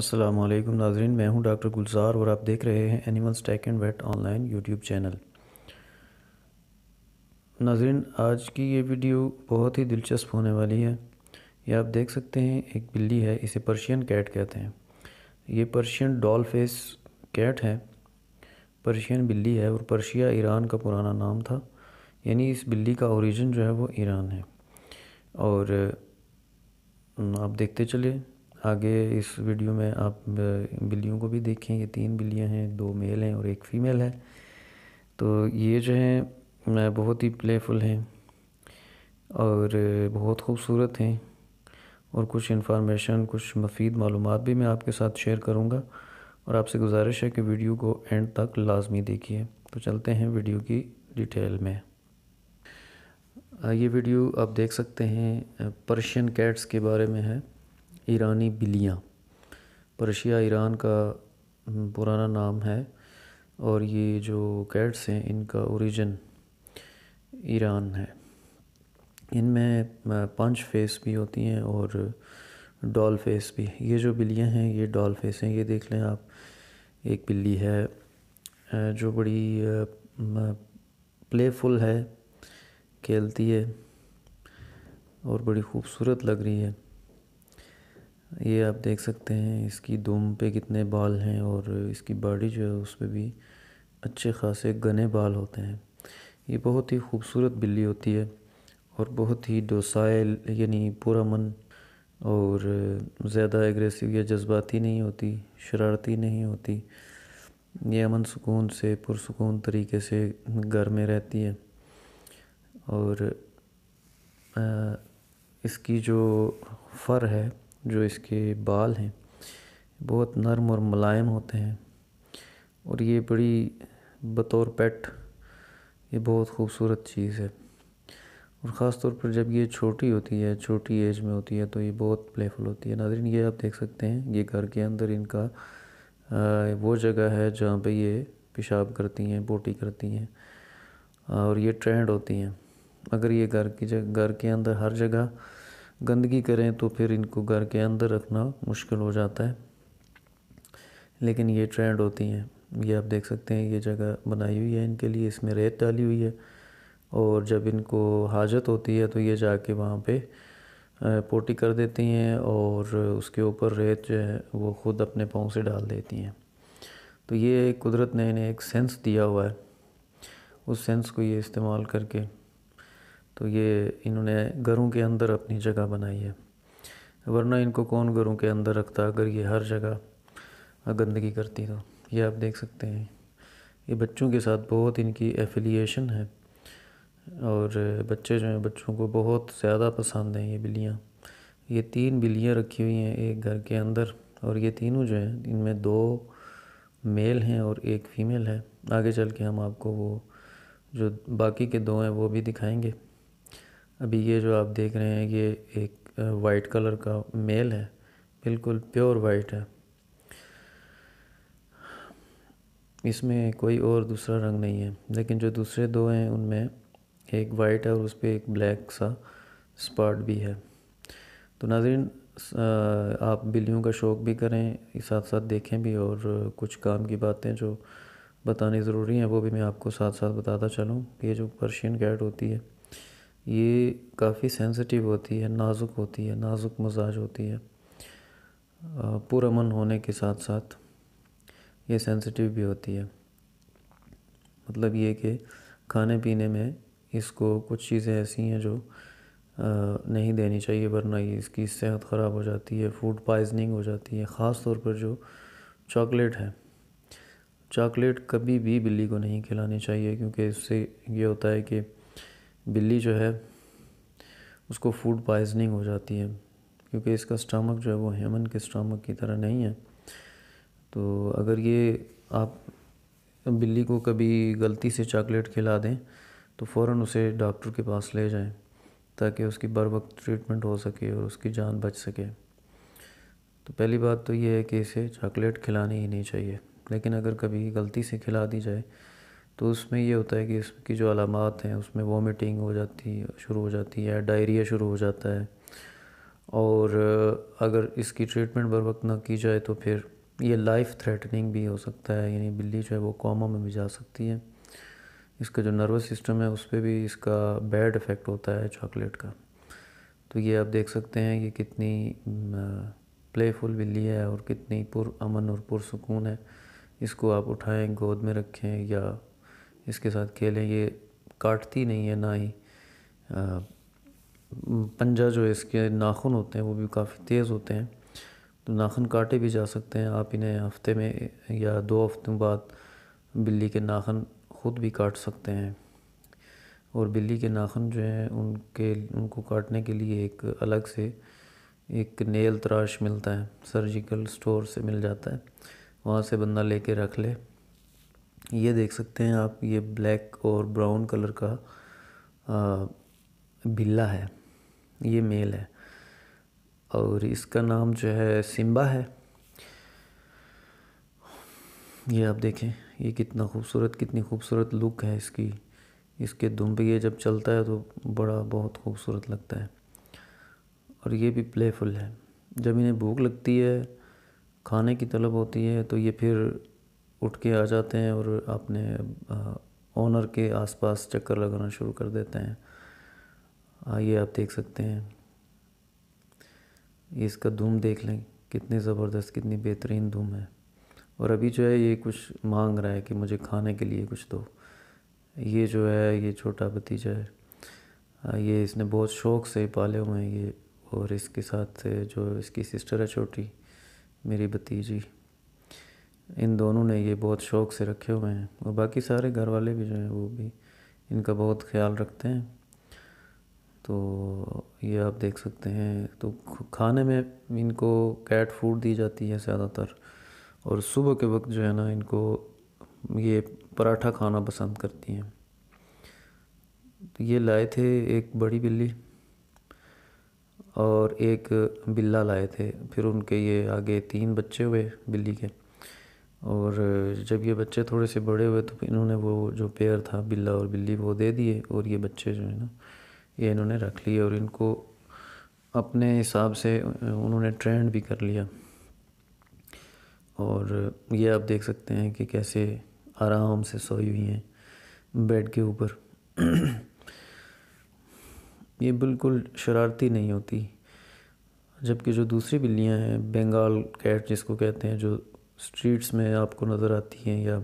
अस्सलाम वालेकुम नाजरीन मैं हूं डॉक्टर गुलजार और आप देख रहे हैं animals tech and vet online YouTube channel नाजरीन आज की ये वीडियो बहुत ही दिलचस्प होने वाली है ये आप देख सकते हैं एक बिल्ली है इसे पर्शियन कैट कहते हैं ये पर्शियन डॉल फेस कैट है पर्शियन बिल्ली है और पर्शिया ईरान का पुराना नाम था यानी इस बिल्ली का ओरिजिन जो है वो ईरान है और आप देखते चले आगे इस वीडियो में आप बिल्लियों को भी देखें ये तीन बिल्लियाँ हैं दो मेल हैं और एक फ़ीमेल है तो ये जो हैं बहुत ही प्लेफुल हैं और बहुत खूबसूरत हैं और कुछ इन्फॉर्मेशन कुछ मफीद मालूम भी मैं आपके साथ शेयर करूँगा और आपसे गुजारिश है कि वीडियो को एंड तक लाजमी देखिए तो चलते हैं वीडियो की डिटेल में ये वीडियो आप देख सकते हैं पर्शियन कैट्स के बारे में है ईरानी बिलियाँ परशिया ईरान का पुराना नाम है और ये जो कैट्स हैं इनका ओरिजिन ईरान है इनमें पंच फेस भी होती हैं और डॉल फेस भी ये जो बिल्लियाँ हैं ये डॉल फेस हैं ये देख लें आप एक बिल्ली है जो बड़ी प्लेफुल है खेलती है और बड़ी खूबसूरत लग रही है ये आप देख सकते हैं इसकी दुम पे कितने बाल हैं और इसकी बॉडी जो है उस पर भी अच्छे खासे घने बाल होते हैं ये बहुत ही खूबसूरत बिल्ली होती है और बहुत ही डोसाइल यानी पूरा मन और ज़्यादा एग्रेसिव या जज्बाती नहीं होती शरारती नहीं होती ये अमन सुकून से पुरसकून तरीके से घर में रहती है और इसकी जो फ़र है जो इसके बाल हैं बहुत नरम और मुलायम होते हैं और ये बड़ी बतौर पेट ये बहुत खूबसूरत चीज़ है और ख़ास तौर पर जब ये छोटी होती है छोटी एज में होती है तो ये बहुत प्लेफुल होती है नादरीन ये आप देख सकते हैं ये घर के अंदर इनका आ, वो जगह है जहाँ पे ये पेशाब करती हैं बोटी करती हैं और ये ट्रेंड होती हैं अगर ये घर की जगह घर के अंदर हर जगह गंदगी करें तो फिर इनको घर के अंदर रखना मुश्किल हो जाता है लेकिन ये ट्रेंड होती हैं ये आप देख सकते हैं ये जगह बनाई हुई है इनके लिए इसमें रेत डाली हुई है और जब इनको हाजत होती है तो ये जाके वहाँ पे पोटी कर देती हैं और उसके ऊपर रेत जो है वो ख़ुद अपने पाँव से डाल देती हैं तो ये कुदरत ने इन्हें एक सेंस दिया हुआ है उस सेंस को ये इस्तेमाल करके तो ये इन्होंने घरों के अंदर अपनी जगह बनाई है वरना इनको कौन घरों के अंदर रखता अगर ये हर जगह गंदगी करती तो ये आप देख सकते हैं ये बच्चों के साथ बहुत इनकी एफिलिएशन है और बच्चे जो हैं बच्चों को बहुत ज़्यादा पसंद हैं ये बिल्लियाँ ये तीन बिल्लियाँ रखी हुई हैं एक घर के अंदर और ये तीनों जो हैं इनमें दो मेल हैं और एक फ़ीमेल है आगे चल के हम आपको वो जो बाकी के दो हैं वो भी दिखाएंगे अभी ये जो आप देख रहे हैं ये एक वाइट कलर का मेल है बिल्कुल प्योर वाइट है इसमें कोई और दूसरा रंग नहीं है लेकिन जो दूसरे दो हैं उनमें एक वाइट है और उस पर एक ब्लैक सा स्पॉट भी है तो नाजरीन आप बिल्लियों का शौक़ भी करें साथ साथ देखें भी और कुछ काम की बातें जो बतानी ज़रूरी हैं वो भी मैं आपको साथ साथ बताता चलूँ ये जो पर्शियन कैट होती है ये काफ़ी सेंसिटिव होती है नाजुक होती है नाजुक मजाज होती है पुरमन होने के साथ साथ ये सेंसिटिव भी होती है मतलब ये कि खाने पीने में इसको कुछ चीज़ें ऐसी हैं जो नहीं देनी चाहिए वरना ये इसकी सेहत ख़राब हो जाती है फूड पॉइजनिंग हो जाती है ख़ास तौर पर जो चॉकलेट है चॉकलेट कभी भी बिल्ली को नहीं खिलानी चाहिए क्योंकि इससे ये होता है कि बिल्ली जो है उसको फूड पॉइजनिंग हो जाती है क्योंकि इसका स्टमक जो है वो हेमन के स्टमक की तरह नहीं है तो अगर ये आप बिल्ली को कभी गलती से चॉकलेट खिला दें तो फ़ौर उसे डॉक्टर के पास ले जाएं ताकि उसकी बर वक्त ट्रीटमेंट हो सके और उसकी जान बच सके तो पहली बात तो ये है कि इसे चॉकलेट खिलानी ही नहीं चाहिए लेकिन अगर कभी गलती से खिला दी जाए तो उसमें ये होता है कि इसकी जो अलामत हैं उसमें वॉमिटिंग हो जाती है शुरू हो जाती है डायरिया शुरू हो जाता है और अगर इसकी ट्रीटमेंट बर वक्त ना की जाए तो फिर ये लाइफ थ्रेटनिंग भी हो सकता है यानी बिल्ली जो है वो कॉमा में भी जा सकती है इसका जो नर्वस सिस्टम है उस पर भी इसका बैड इफ़ेक्ट होता है चॉकलेट का तो ये आप देख सकते हैं कि कितनी प्लेफुल बिल्ली है और कितनी पुरान और पुरसकून है इसको आप उठाएं गोद में रखें या इसके साथ खेलें ये काटती नहीं है ना ही पंजा जो इसके नाखून होते हैं वो भी काफ़ी तेज़ होते हैं तो नाखून काटे भी जा सकते हैं आप इन्हें हफ्ते में या दो हफ्तों बाद बिल्ली के नाखून खुद भी काट सकते हैं और बिल्ली के नाखून जो हैं उनके उनको काटने के लिए एक अलग से एक नेल तराश मिलता है सर्जिकल स्टोर से मिल जाता है वहाँ से बंदा लेके रख ले ये देख सकते हैं आप ये ब्लैक और ब्राउन कलर का बिल्ला है ये मेल है और इसका नाम जो है सिम्बा है ये आप देखें ये कितना खूबसूरत कितनी खूबसूरत लुक है इसकी इसके दुम पे ये जब चलता है तो बड़ा बहुत खूबसूरत लगता है और ये भी प्लेफुल है जब इन्हें भूख लगती है खाने की तलब होती है तो ये फिर उठ के आ जाते हैं और अपने ऑनर के आसपास चक्कर लगाना शुरू कर देते हैं आइए आप देख सकते हैं इसका धूम देख लें कितनी ज़बरदस्त कितनी बेहतरीन धूम है और अभी जो है ये कुछ मांग रहा है कि मुझे खाने के लिए कुछ दो ये जो है ये छोटा भतीजा है ये इसने बहुत शौक से पाले हुए हैं ये और इसके साथ जो इसकी सिस्टर है छोटी मेरी भतीजी इन दोनों ने ये बहुत शौक़ से रखे हुए हैं और बाकी सारे घर वाले भी जो हैं वो भी इनका बहुत ख्याल रखते हैं तो ये आप देख सकते हैं तो खाने में इनको कैट फूड दी जाती है ज़्यादातर और सुबह के वक्त जो है ना इनको ये पराठा खाना पसंद करती हैं ये लाए थे एक बड़ी बिल्ली और एक बिल्ला लाए थे फिर उनके ये आगे तीन बच्चे हुए बिल्ली के और जब ये बच्चे थोड़े से बड़े हुए तो इन्होंने वो जो पेयर था बिल्ला और बिल्ली वो दे दिए और ये बच्चे जो है ना ये इन्होंने रख लिए और इनको अपने हिसाब से उन्होंने ट्रेंड भी कर लिया और ये आप देख सकते हैं कि कैसे आराम से सोई हुई हैं बेड के ऊपर ये बिल्कुल शरारती नहीं होती जबकि जो दूसरी बिल्लियां हैं बंगाल कैट जिसको कहते हैं जो स्ट्रीट्स में आपको नज़र आती हैं या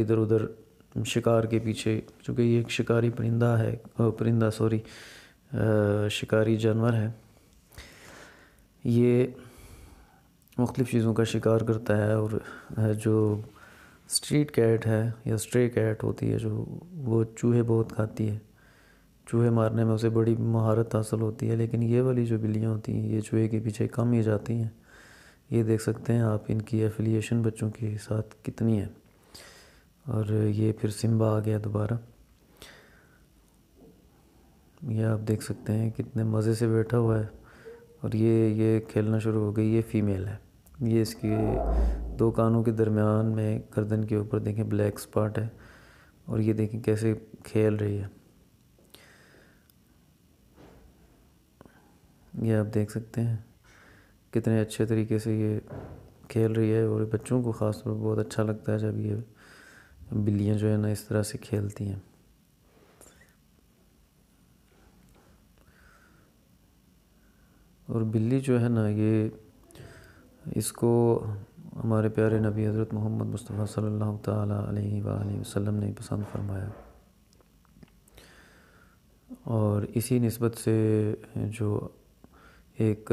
इधर उधर शिकार के पीछे चूँकि ये एक शिकारी परिंदा है परिंदा सॉरी शिकारी जानवर है ये मुख्तफ़ चीज़ों का शिकार करता है और जो स्ट्रीट कैट है या स्ट्रे कैट होती है जो वो चूहे बहुत खाती है चूहे मारने में उसे बड़ी महारत हासिल होती है लेकिन ये वाली जो बिल्लियाँ होती हैं ये चूहे के पीछे कम ही जाती हैं ये देख सकते हैं आप इनकी एफिलिएशन बच्चों के साथ कितनी है और ये फिर सिम्बा आ गया दोबारा ये आप देख सकते हैं कितने मज़े से बैठा हुआ है और ये ये खेलना शुरू हो गई ये फीमेल है ये इसके दो कानों के दरमियान में गर्दन के ऊपर देखें ब्लैक स्पॉट है और ये देखें कैसे खेल रही है ये आप देख सकते हैं कितने अच्छे तरीके से ये खेल रही है और बच्चों को ख़ास तौर पर बहुत अच्छा लगता है जब ये बिल्लियाँ जो है ना इस तरह से खेलती हैं और बिल्ली जो है ना ये इसको हमारे प्यारे नबी हज़रत मोहम्मद मुस्तफ़ा सल्लल्लाहु अलैहि वसल्लम ने पसंद फरमाया और इसी नस्बत से जो एक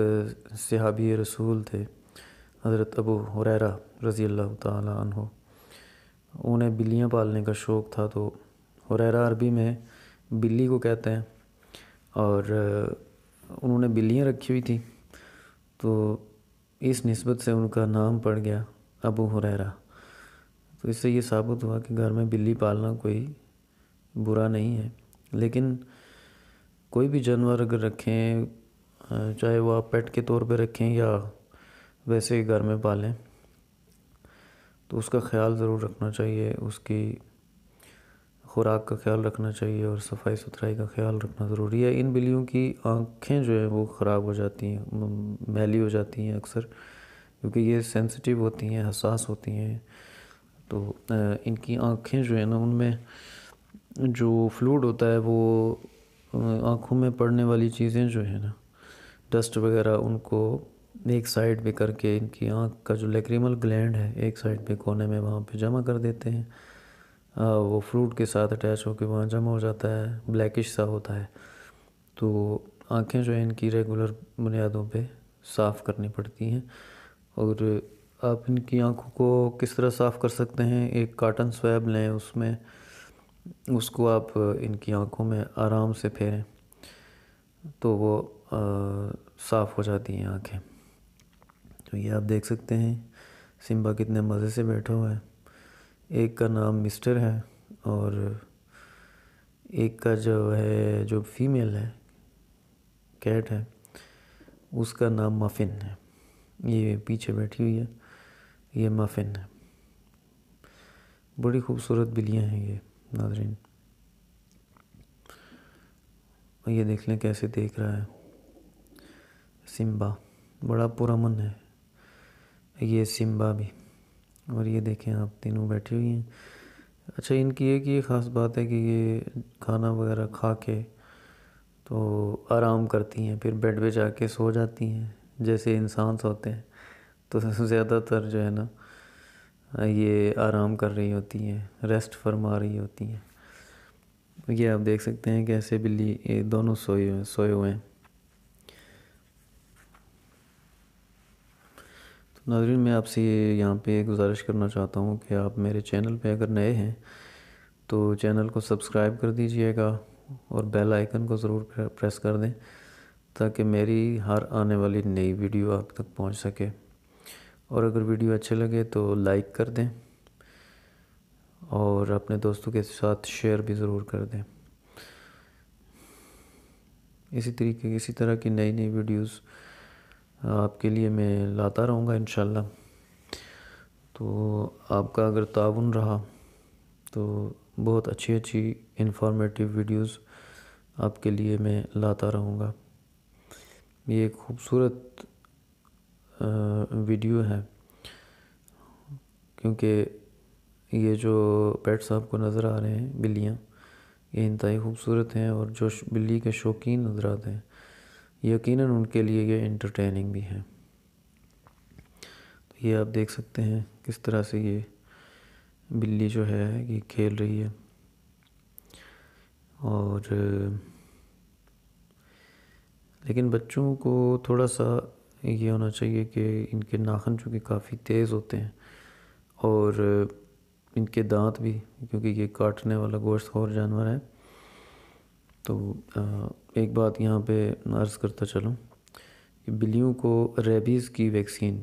सहाबी रसूल थे हज़रत अबू हुरैरा रज़ी अल्लाह तहो उन्हें बिल्लियाँ पालने का शौक़ था तो हुरैरा अरबी में बिल्ली को कहते हैं और उन्होंने बिल्लियाँ रखी हुई थी तो इस नस्बत से उनका नाम पड़ गया अबू हुरैरा तो इससे ये साबित हुआ कि घर में बिल्ली पालना कोई बुरा नहीं है लेकिन कोई भी जानवर अगर रखें चाहे वो आप पेट के तौर पे रखें या वैसे ही घर में पालें तो उसका ख्याल ज़रूर रखना चाहिए उसकी खुराक का ख्याल रखना चाहिए और सफाई सुथराई का ख्याल रखना ज़रूरी है इन बिल्लियों की आँखें जो हैं वो ख़राब हो जाती हैं मैली हो जाती हैं अक्सर क्योंकि ये सेंसिटिव होती हैं हसास होती हैं तो इनकी आँखें जो है ना उनमें जो फ्लूड होता है वो आँखों में पड़ने वाली चीज़ें जो है ना डस्ट वगैरह उनको एक साइड पे करके इनकी आँख का जो लेक्रीमल ग्लैंड है एक साइड पे कोने में वहाँ पे जमा कर देते हैं आ, वो फ्रूट के साथ अटैच होकर वहाँ जमा हो जाता है ब्लैकिश सा होता है तो आँखें जो है इनकी रेगुलर बुनियादों पे साफ़ करनी पड़ती हैं और आप इनकी आँखों को किस तरह साफ़ कर सकते हैं एक काटन स्वैब लें उसमें उसको आप इनकी आँखों में आराम से फेरें तो वो साफ़ हो जाती हैं आँखें तो ये आप देख सकते हैं सिम्बा कितने मज़े से बैठा हुआ है एक का नाम मिस्टर है और एक का जो है जो फीमेल है कैट है उसका नाम मफिन है ये पीछे बैठी हुई है ये मफिन है बड़ी खूबसूरत बिल्लियाँ हैं ये नाजरीन ये देख लें कैसे देख रहा है सिम्बा बड़ा पुरमन है ये सिम्बा भी और ये देखें आप तीनों बैठी हुई हैं अच्छा इनकी एक ये ख़ास बात है कि ये खाना वगैरह खा के तो आराम करती हैं फिर बेड पे जाके सो जाती हैं जैसे इंसान सोते हैं तो ज़्यादातर जो है ना ये आराम कर रही होती हैं रेस्ट फरमा रही होती हैं ये आप देख सकते हैं कि ऐसे बिल्ली दोनों सोए हुए सोए हुए हैं नाजरीन मैं आपसे यहाँ पे गुजारिश करना चाहता हूँ कि आप मेरे चैनल पे अगर नए हैं तो चैनल को सब्सक्राइब कर दीजिएगा और बेल आइकन को ज़रूर प्रेस कर दें ताकि मेरी हर आने वाली नई वीडियो आप तक पहुँच सके और अगर वीडियो अच्छे लगे तो लाइक कर दें और अपने दोस्तों के साथ शेयर भी ज़रूर कर दें इसी तरीके इसी तरह की नई नई वीडियोज़ आपके लिए मैं लाता रहूँगा इन तो आपका अगर ताउन रहा तो बहुत अच्छी अच्छी इन्फॉर्मेटिव वीडियोस आपके लिए मैं लाता रहूँगा ये खूबसूरत वीडियो है क्योंकि ये जो पेट्स आपको नज़र आ रहे हैं बिल्लियाँ ये ही खूबसूरत हैं और जो बिल्ली के शौकीन नज़र आते हैं यकीनन उनके लिए ये इंटरटेनिंग भी है तो ये आप देख सकते हैं किस तरह से ये बिल्ली जो है ये खेल रही है और लेकिन बच्चों को थोड़ा सा ये होना चाहिए कि इनके नाखन चूँकि काफ़ी तेज़ होते हैं और इनके दांत भी क्योंकि ये काटने वाला गोश्त और जानवर है तो एक बात यहाँ पे अर्ज़ करता चलूँ कि बिल्लियों को रेबीज़ की वैक्सीन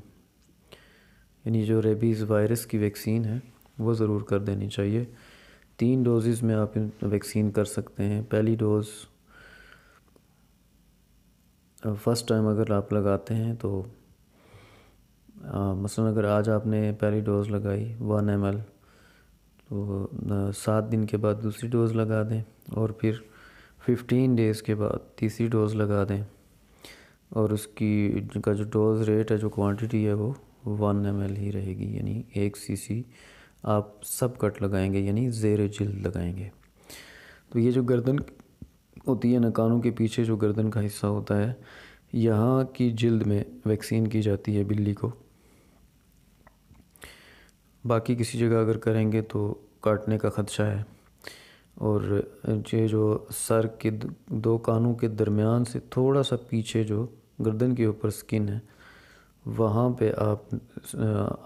यानी जो रेबीज़ वायरस की वैक्सीन है वो ज़रूर कर देनी चाहिए तीन डोजेज़ में आप वैक्सीन कर सकते हैं पहली डोज़ फ़र्स्ट टाइम अगर आप लगाते हैं तो मसलन अगर आज आपने पहली डोज़ लगाई वन एम तो सात दिन के बाद दूसरी डोज़ लगा दें और फिर फिफ्टीन डेज़ के बाद तीसरी डोज़ लगा दें और उसकी का जो डोज़ रेट है जो क्वांटिटी है वो वन एम ही रहेगी यानी एक सीसी आप सब कट लगाएंगे यानी जेर जल्द लगाएंगे तो ये जो गर्दन होती है नकानों के पीछे जो गर्दन का हिस्सा होता है यहाँ की जिल्द में वैक्सीन की जाती है बिल्ली को बाकी किसी जगह अगर करेंगे तो काटने का ख़दशा है और ये जो सर के दो कानों के दरमियान से थोड़ा सा पीछे जो गर्दन के ऊपर स्किन है वहाँ पे आप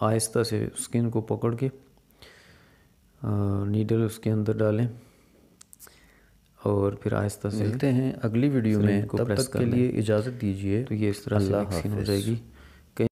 आहिस्ता से स्किन को पकड़ के नीडल उसके अंदर डालें और फिर आहिस्ता से मिलते हैं अगली वीडियो में को तब प्रेस तक के लिए इजाज़त दीजिए तो ये इस तरह से हो जाएगी